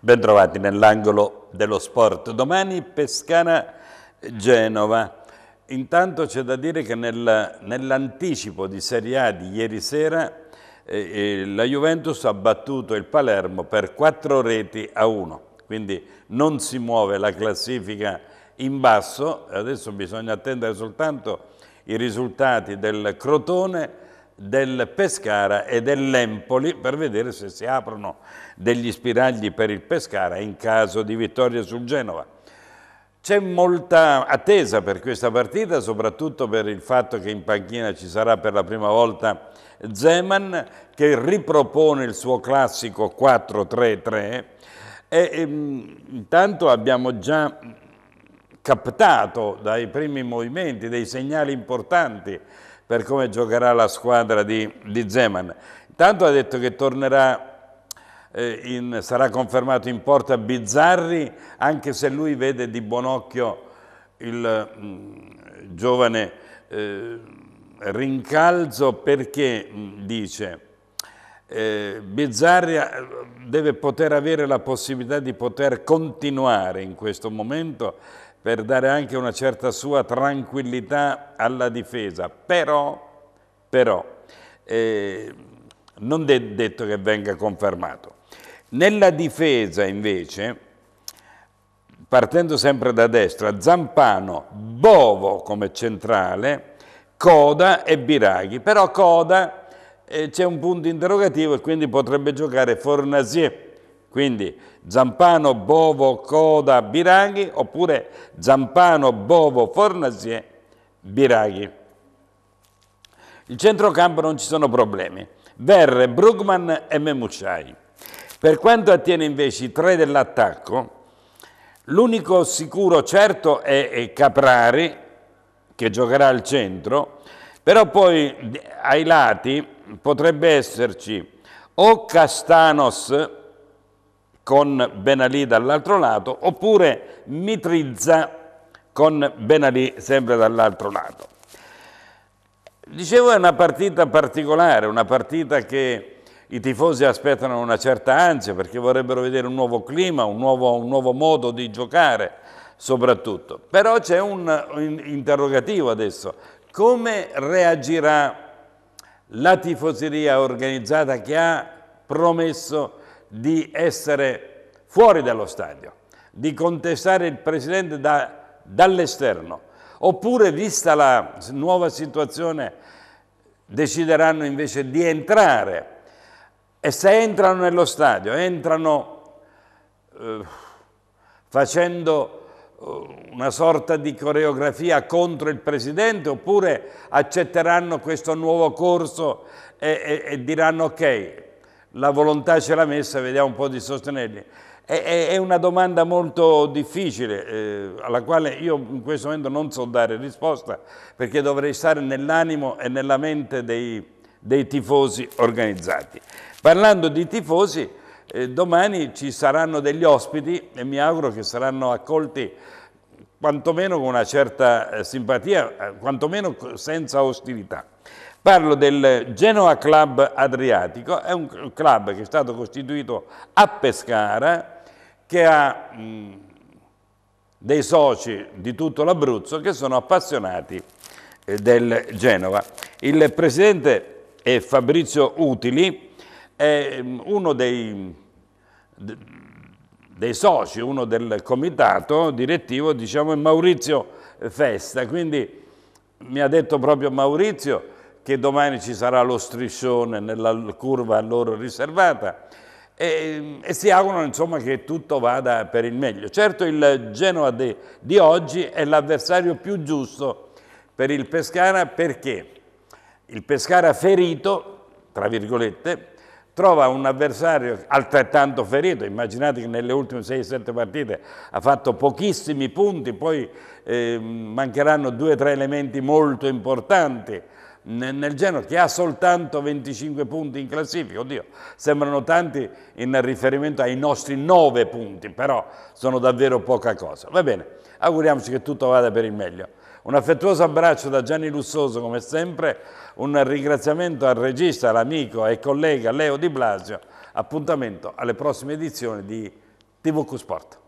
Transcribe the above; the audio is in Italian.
Bentrovati nell'angolo dello sport. Domani Pescara-Genova. Intanto c'è da dire che nel, nell'anticipo di Serie A di ieri sera eh, eh, la Juventus ha battuto il Palermo per 4 reti a 1. Quindi non si muove la classifica in basso, adesso bisogna attendere soltanto i risultati del Crotone del Pescara e dell'Empoli per vedere se si aprono degli spiragli per il Pescara in caso di vittoria sul Genova. C'è molta attesa per questa partita, soprattutto per il fatto che in panchina ci sarà per la prima volta Zeman che ripropone il suo classico 4-3-3 e, e ehm, intanto abbiamo già captato dai primi movimenti dei segnali importanti per come giocherà la squadra di, di Zeman. Intanto ha detto che tornerà eh, in, sarà confermato in porta Bizzarri, anche se lui vede di buon occhio il mh, mm, giovane eh, rincalzo perché mh, mm, dice eh, Bizzarri eh, deve poter avere la possibilità di poter continuare in questo momento per dare anche una certa sua tranquillità alla difesa. Però, però eh, non è detto che venga confermato. Nella difesa invece, partendo sempre da destra, Zampano, Bovo come centrale, Coda e Biraghi. Però Coda eh, c'è un punto interrogativo e quindi potrebbe giocare Fornasier quindi Zampano, Bovo, Coda, Biraghi oppure Zampano, Bovo, Fornasie, Biraghi. Il centrocampo non ci sono problemi. Verre, Brugman e Memucciai. Per quanto attiene invece i tre dell'attacco, l'unico sicuro certo è Caprari, che giocherà al centro, però poi ai lati potrebbe esserci o Castanos, con Ben Ali dall'altro lato, oppure Mitrizza con Ben Ali sempre dall'altro lato. Dicevo è una partita particolare, una partita che i tifosi aspettano una certa ansia perché vorrebbero vedere un nuovo clima, un nuovo, un nuovo modo di giocare soprattutto. Però c'è un interrogativo adesso, come reagirà la tifoseria organizzata che ha promesso di essere fuori dallo stadio, di contestare il presidente da, dall'esterno, oppure vista la nuova situazione decideranno invece di entrare e se entrano nello stadio, entrano eh, facendo eh, una sorta di coreografia contro il presidente oppure accetteranno questo nuovo corso e, e, e diranno ok, la volontà ce l'ha messa, vediamo un po' di sostenerli. È, è, è una domanda molto difficile, eh, alla quale io in questo momento non so dare risposta, perché dovrei stare nell'animo e nella mente dei, dei, tifosi organizzati. Parlando di tifosi, eh, domani ci saranno degli ospiti e mi auguro che saranno accolti quantomeno con una certa eh, simpatia, eh, quantomeno senza ostilità. Parlo del Genoa Club Adriatico, è un club che è stato costituito a Pescara, che ha mh, dei soci di tutto l'Abruzzo che sono appassionati eh, del Genova. Il presidente è Fabrizio Utili, è uno dei, dei soci, uno del comitato direttivo, diciamo, è Maurizio Festa. Quindi mi ha detto proprio Maurizio, che domani ci sarà lo striscione nella curva a loro riservata e, e si augurano insomma, che tutto vada per il meglio. Certo il Genoa di, di oggi è l'avversario più giusto per il Pescara perché il Pescara ferito, tra virgolette, trova un avversario altrettanto ferito, immaginate che nelle ultime 6-7 partite ha fatto pochissimi punti, poi eh, mancheranno due o tre elementi molto importanti nel Genoa, che ha soltanto 25 punti in classifica, oddio, sembrano tanti in riferimento ai nostri 9 punti, però sono davvero poca cosa. Va bene, auguriamoci che tutto vada per il meglio. Un affettuoso abbraccio da Gianni Lussoso, come sempre, un ringraziamento al regista, all'amico e collega Leo Di Blasio, appuntamento alle prossime edizioni di TVQ Sport.